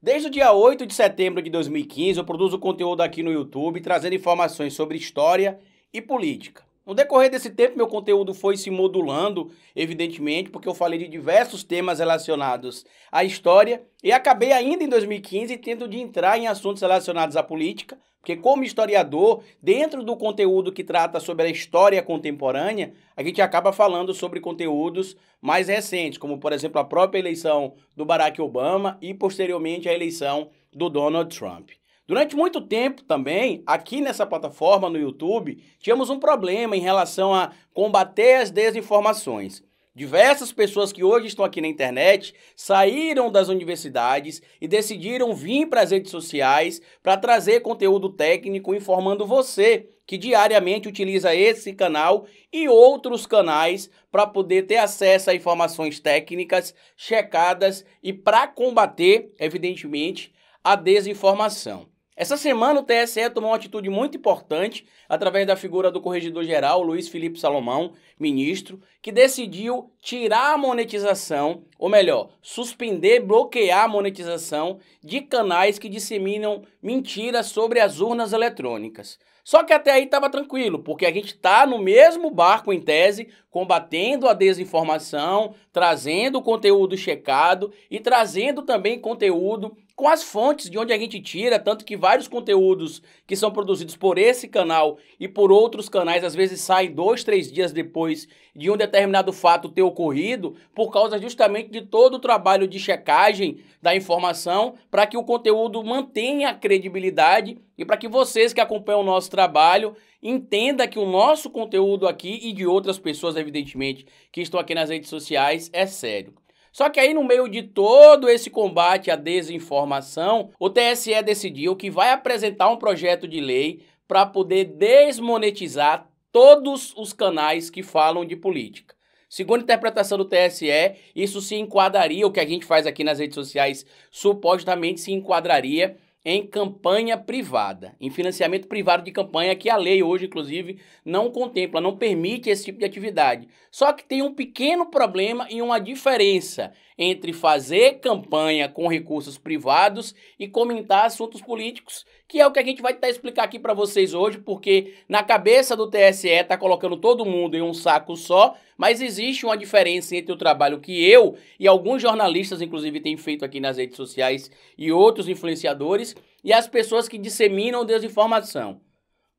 Desde o dia 8 de setembro de 2015, eu produzo conteúdo aqui no YouTube trazendo informações sobre história e política. No decorrer desse tempo, meu conteúdo foi se modulando, evidentemente, porque eu falei de diversos temas relacionados à história e acabei ainda em 2015 tendo de entrar em assuntos relacionados à política, porque como historiador, dentro do conteúdo que trata sobre a história contemporânea, a gente acaba falando sobre conteúdos mais recentes, como por exemplo a própria eleição do Barack Obama e posteriormente a eleição do Donald Trump. Durante muito tempo também, aqui nessa plataforma no YouTube, tínhamos um problema em relação a combater as desinformações. Diversas pessoas que hoje estão aqui na internet saíram das universidades e decidiram vir para as redes sociais para trazer conteúdo técnico informando você que diariamente utiliza esse canal e outros canais para poder ter acesso a informações técnicas checadas e para combater, evidentemente, a desinformação. Essa semana o TSE tomou uma atitude muito importante através da figura do corregedor-geral Luiz Felipe Salomão, ministro, que decidiu tirar a monetização, ou melhor, suspender, bloquear a monetização de canais que disseminam mentiras sobre as urnas eletrônicas. Só que até aí estava tranquilo, porque a gente está no mesmo barco, em tese, combatendo a desinformação, trazendo conteúdo checado e trazendo também conteúdo com as fontes de onde a gente tira, tanto que vários conteúdos que são produzidos por esse canal e por outros canais, às vezes saem dois, três dias depois de um determinado fato ter ocorrido, por causa justamente de todo o trabalho de checagem da informação, para que o conteúdo mantenha a credibilidade e para que vocês que acompanham o nosso trabalho, entenda que o nosso conteúdo aqui e de outras pessoas, evidentemente, que estão aqui nas redes sociais, é sério. Só que aí, no meio de todo esse combate à desinformação, o TSE decidiu que vai apresentar um projeto de lei para poder desmonetizar todos os canais que falam de política. Segundo a interpretação do TSE, isso se enquadraria, o que a gente faz aqui nas redes sociais supostamente se enquadraria em campanha privada, em financiamento privado de campanha, que a lei hoje, inclusive, não contempla, não permite esse tipo de atividade. Só que tem um pequeno problema e uma diferença entre fazer campanha com recursos privados e comentar assuntos políticos, que é o que a gente vai estar explicar aqui para vocês hoje, porque na cabeça do TSE está colocando todo mundo em um saco só, mas existe uma diferença entre o trabalho que eu e alguns jornalistas, inclusive, têm feito aqui nas redes sociais e outros influenciadores e as pessoas que disseminam desinformação.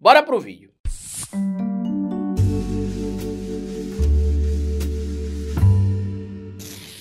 Bora pro vídeo.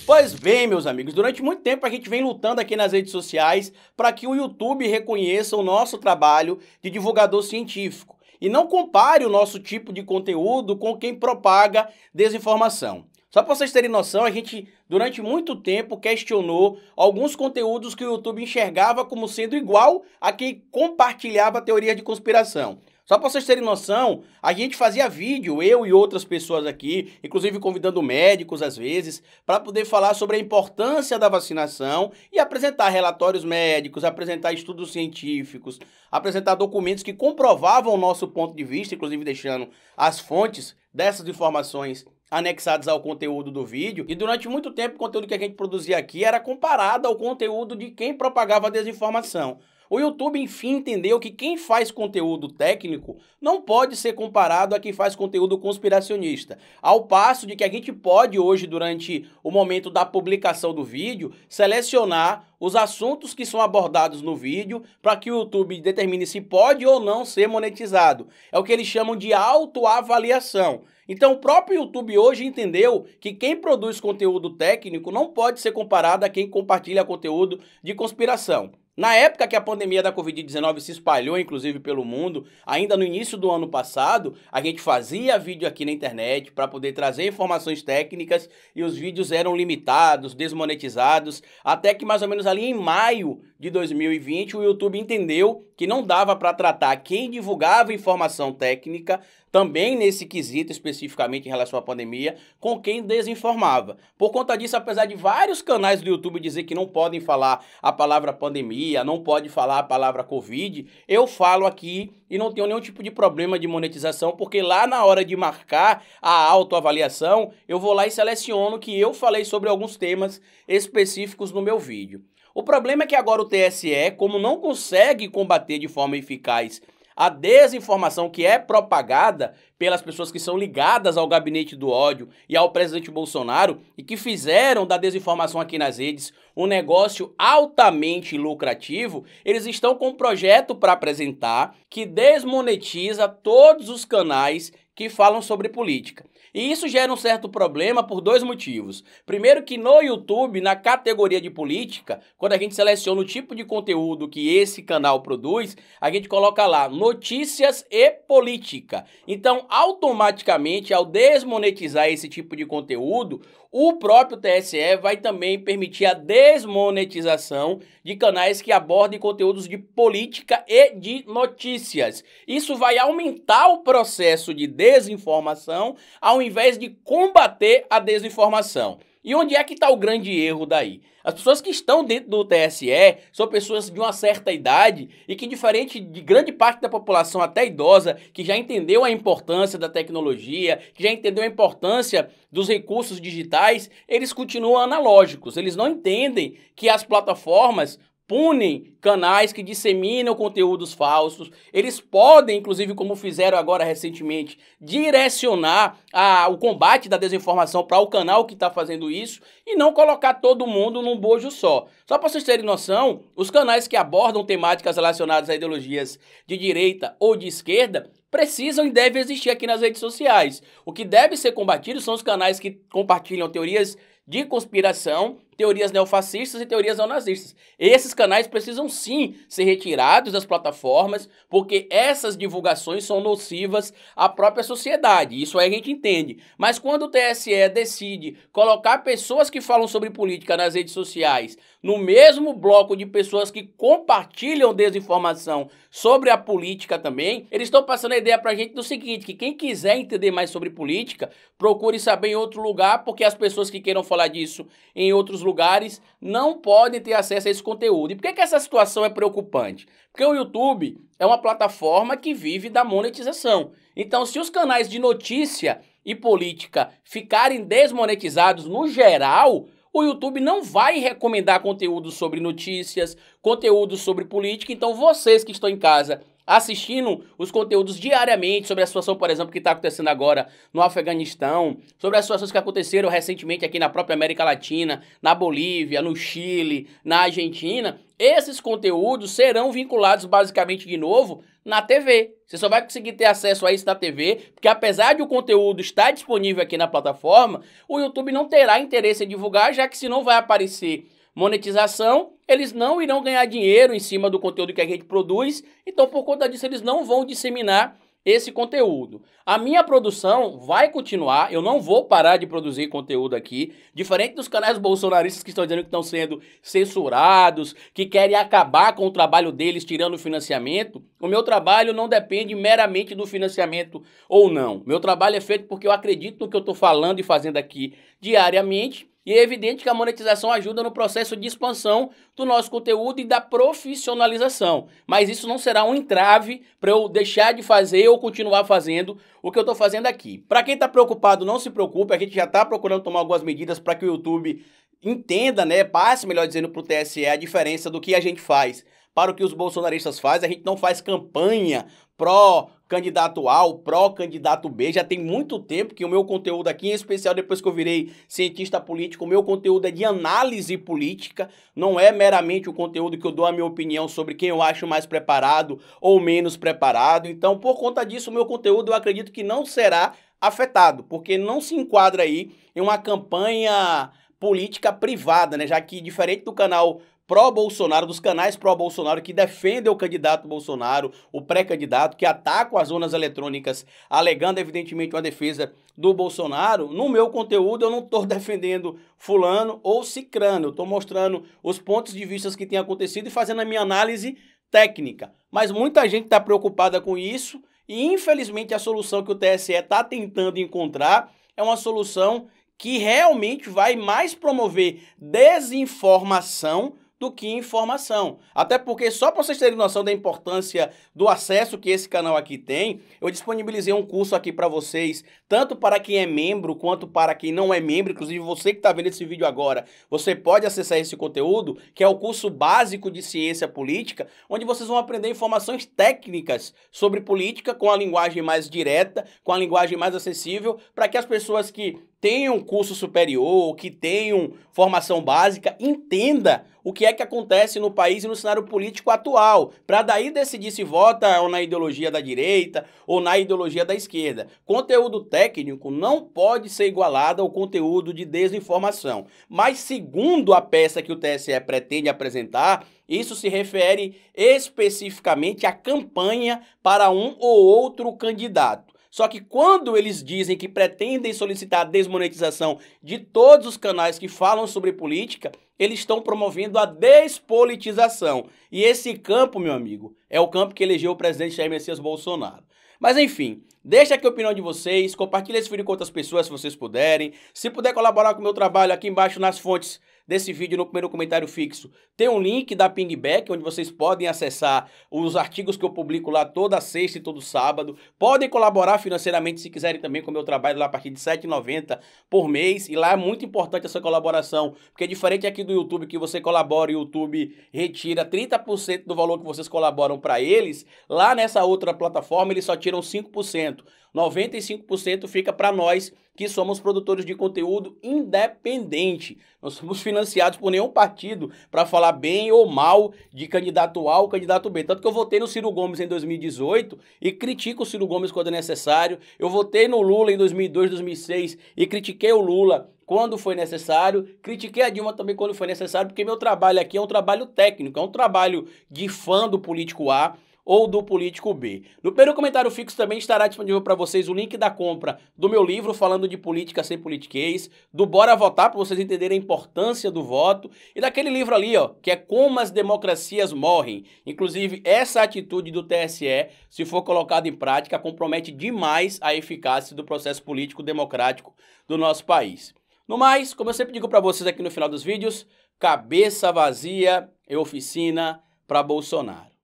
Pois bem, meus amigos, durante muito tempo a gente vem lutando aqui nas redes sociais para que o YouTube reconheça o nosso trabalho de divulgador científico e não compare o nosso tipo de conteúdo com quem propaga desinformação. Só para vocês terem noção, a gente durante muito tempo questionou alguns conteúdos que o YouTube enxergava como sendo igual a quem compartilhava teoria de conspiração. Só para vocês terem noção, a gente fazia vídeo, eu e outras pessoas aqui, inclusive convidando médicos às vezes, para poder falar sobre a importância da vacinação e apresentar relatórios médicos, apresentar estudos científicos, apresentar documentos que comprovavam o nosso ponto de vista, inclusive deixando as fontes dessas informações anexados ao conteúdo do vídeo. E durante muito tempo o conteúdo que a gente produzia aqui era comparado ao conteúdo de quem propagava a desinformação. O YouTube, enfim, entendeu que quem faz conteúdo técnico não pode ser comparado a quem faz conteúdo conspiracionista. Ao passo de que a gente pode hoje, durante o momento da publicação do vídeo, selecionar os assuntos que são abordados no vídeo para que o YouTube determine se pode ou não ser monetizado. É o que eles chamam de autoavaliação. Então o próprio YouTube hoje entendeu que quem produz conteúdo técnico não pode ser comparado a quem compartilha conteúdo de conspiração. Na época que a pandemia da Covid-19 se espalhou, inclusive, pelo mundo, ainda no início do ano passado, a gente fazia vídeo aqui na internet para poder trazer informações técnicas e os vídeos eram limitados, desmonetizados, até que mais ou menos ali em maio de 2020 o YouTube entendeu que não dava para tratar quem divulgava informação técnica também nesse quesito especificamente em relação à pandemia, com quem desinformava. Por conta disso, apesar de vários canais do YouTube dizer que não podem falar a palavra pandemia, não pode falar a palavra Covid, eu falo aqui e não tenho nenhum tipo de problema de monetização, porque lá na hora de marcar a autoavaliação, eu vou lá e seleciono que eu falei sobre alguns temas específicos no meu vídeo. O problema é que agora o TSE, como não consegue combater de forma eficaz a desinformação que é propagada pelas pessoas que são ligadas ao gabinete do ódio e ao presidente Bolsonaro e que fizeram da desinformação aqui nas redes um negócio altamente lucrativo, eles estão com um projeto para apresentar que desmonetiza todos os canais que falam sobre política. E isso gera um certo problema por dois motivos. Primeiro que no YouTube, na categoria de política, quando a gente seleciona o tipo de conteúdo que esse canal produz, a gente coloca lá notícias e política. Então, automaticamente, ao desmonetizar esse tipo de conteúdo, o próprio TSE vai também permitir a desmonetização de canais que abordem conteúdos de política e de notícias. Isso vai aumentar o processo de desinformação ao invés de combater a desinformação. E onde é que está o grande erro daí? As pessoas que estão dentro do TSE são pessoas de uma certa idade e que, diferente de grande parte da população, até idosa, que já entendeu a importância da tecnologia, que já entendeu a importância dos recursos digitais, eles continuam analógicos. Eles não entendem que as plataformas punem canais que disseminam conteúdos falsos. Eles podem, inclusive, como fizeram agora recentemente, direcionar a, o combate da desinformação para o canal que está fazendo isso e não colocar todo mundo num bojo só. Só para vocês terem noção, os canais que abordam temáticas relacionadas a ideologias de direita ou de esquerda precisam e devem existir aqui nas redes sociais. O que deve ser combatido são os canais que compartilham teorias de conspiração teorias neofascistas e teorias neonazistas. Esses canais precisam sim ser retirados das plataformas, porque essas divulgações são nocivas à própria sociedade. Isso aí a gente entende. Mas quando o TSE decide colocar pessoas que falam sobre política nas redes sociais no mesmo bloco de pessoas que compartilham desinformação sobre a política também, eles estão passando a ideia pra gente do seguinte, que quem quiser entender mais sobre política, procure saber em outro lugar, porque as pessoas que queiram falar disso em outros lugares não podem ter acesso a esse conteúdo. E por que, que essa situação é preocupante? Porque o YouTube é uma plataforma que vive da monetização. Então, se os canais de notícia e política ficarem desmonetizados no geral, o YouTube não vai recomendar conteúdo sobre notícias, conteúdo sobre política. Então, vocês que estão em casa assistindo os conteúdos diariamente sobre a situação, por exemplo, que está acontecendo agora no Afeganistão, sobre as situações que aconteceram recentemente aqui na própria América Latina, na Bolívia, no Chile, na Argentina, esses conteúdos serão vinculados basicamente de novo na TV. Você só vai conseguir ter acesso a isso na TV, porque apesar de o conteúdo estar disponível aqui na plataforma, o YouTube não terá interesse em divulgar, já que se não vai aparecer monetização, eles não irão ganhar dinheiro em cima do conteúdo que a gente produz, então por conta disso eles não vão disseminar esse conteúdo. A minha produção vai continuar, eu não vou parar de produzir conteúdo aqui, diferente dos canais bolsonaristas que estão dizendo que estão sendo censurados, que querem acabar com o trabalho deles tirando o financiamento. O meu trabalho não depende meramente do financiamento ou não. Meu trabalho é feito porque eu acredito no que eu estou falando e fazendo aqui diariamente e é evidente que a monetização ajuda no processo de expansão do nosso conteúdo e da profissionalização. Mas isso não será um entrave para eu deixar de fazer ou continuar fazendo o que eu estou fazendo aqui. Para quem está preocupado, não se preocupe, a gente já está procurando tomar algumas medidas para que o YouTube entenda, né, passe, melhor dizendo, para o TSE a diferença do que a gente faz para o que os bolsonaristas fazem. A gente não faz campanha pró candidato A, ou pró candidato B. Já tem muito tempo que o meu conteúdo aqui, em especial depois que eu virei cientista político, o meu conteúdo é de análise política, não é meramente o conteúdo que eu dou a minha opinião sobre quem eu acho mais preparado ou menos preparado. Então, por conta disso, o meu conteúdo eu acredito que não será afetado, porque não se enquadra aí em uma campanha política privada, né? Já que diferente do canal pró-Bolsonaro, dos canais pró-Bolsonaro que defendem o candidato Bolsonaro, o pré-candidato, que atacam as zonas eletrônicas, alegando evidentemente uma defesa do Bolsonaro, no meu conteúdo eu não estou defendendo fulano ou cicrano, eu estou mostrando os pontos de vista que têm acontecido e fazendo a minha análise técnica. Mas muita gente está preocupada com isso e infelizmente a solução que o TSE está tentando encontrar é uma solução que realmente vai mais promover desinformação do que informação. Até porque, só para vocês terem noção da importância do acesso que esse canal aqui tem, eu disponibilizei um curso aqui para vocês, tanto para quem é membro quanto para quem não é membro. Inclusive, você que está vendo esse vídeo agora, você pode acessar esse conteúdo, que é o curso básico de ciência política, onde vocês vão aprender informações técnicas sobre política com a linguagem mais direta, com a linguagem mais acessível, para que as pessoas que tenham curso superior, que tenham formação básica, entenda o que é que acontece no país e no cenário político atual, para daí decidir se vota ou na ideologia da direita ou na ideologia da esquerda. Conteúdo técnico não pode ser igualado ao conteúdo de desinformação. Mas segundo a peça que o TSE pretende apresentar, isso se refere especificamente à campanha para um ou outro candidato. Só que quando eles dizem que pretendem solicitar a desmonetização de todos os canais que falam sobre política, eles estão promovendo a despolitização. E esse campo, meu amigo, é o campo que elegeu o presidente Jair Messias Bolsonaro. Mas enfim, deixa aqui a opinião de vocês, compartilhe esse vídeo com outras pessoas se vocês puderem. Se puder colaborar com o meu trabalho aqui embaixo nas fontes desse vídeo no primeiro comentário fixo, tem um link da Pingback, onde vocês podem acessar os artigos que eu publico lá toda sexta e todo sábado. Podem colaborar financeiramente se quiserem também com o meu trabalho lá a partir de R$ 7,90 por mês. E lá é muito importante essa colaboração, porque é diferente aqui do YouTube que você colabora e o YouTube retira 30% do valor que vocês colaboram para eles. Lá nessa outra plataforma eles só tiram 5%. 95% fica para nós que somos produtores de conteúdo independente. Nós somos financiados por nenhum partido para falar bem ou mal de candidato A ou candidato B. Tanto que eu votei no Ciro Gomes em 2018 e critico o Ciro Gomes quando é necessário. Eu votei no Lula em 2002, 2006 e critiquei o Lula quando foi necessário, critiquei a Dilma também quando foi necessário, porque meu trabalho aqui é um trabalho técnico, é um trabalho de fã do político A, ou do político B. No primeiro comentário fixo também estará disponível para vocês o link da compra do meu livro falando de política sem politiquês, do Bora Votar para vocês entenderem a importância do voto e daquele livro ali, ó, que é Como as democracias morrem. Inclusive, essa atitude do TSE, se for colocada em prática, compromete demais a eficácia do processo político democrático do nosso país. No mais, como eu sempre digo para vocês aqui no final dos vídeos, cabeça vazia é oficina para Bolsonaro.